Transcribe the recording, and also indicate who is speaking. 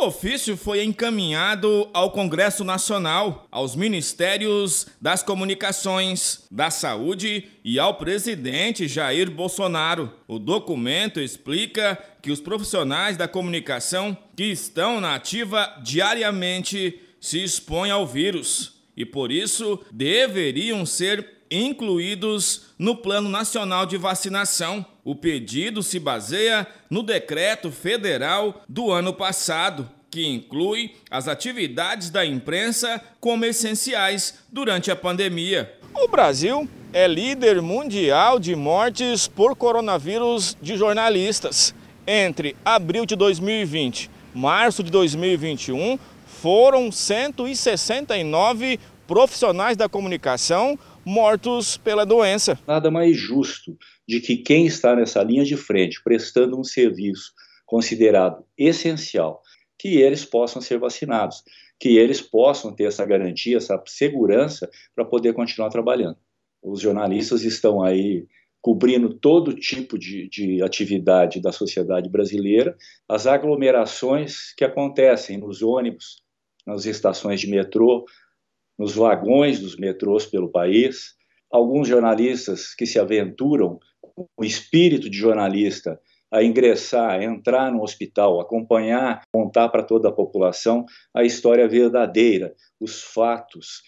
Speaker 1: O ofício foi encaminhado ao Congresso Nacional, aos Ministérios das Comunicações, da Saúde e ao presidente Jair Bolsonaro. O documento explica que os profissionais da comunicação que estão na ativa diariamente se expõem ao vírus e, por isso, deveriam ser incluídos no Plano Nacional de Vacinação o pedido se baseia no decreto federal do ano passado, que inclui as atividades da imprensa como essenciais durante a pandemia. O Brasil é líder mundial de mortes por coronavírus de jornalistas. Entre abril de 2020 e março de 2021, foram 169 profissionais da comunicação mortos pela doença. Nada mais justo
Speaker 2: de que quem está nessa linha de frente, prestando um serviço considerado essencial, que eles possam ser vacinados, que eles possam ter essa garantia, essa segurança para poder continuar trabalhando. Os jornalistas estão aí cobrindo todo tipo de, de, atividade da sociedade brasileira, as aglomerações que acontecem nos ônibus, nas estações de metrô, nos vagões dos metrôs pelo país. Alguns jornalistas que se aventuram com o espírito de jornalista a ingressar, a entrar no hospital, acompanhar, contar para toda a população a história verdadeira, os fatos,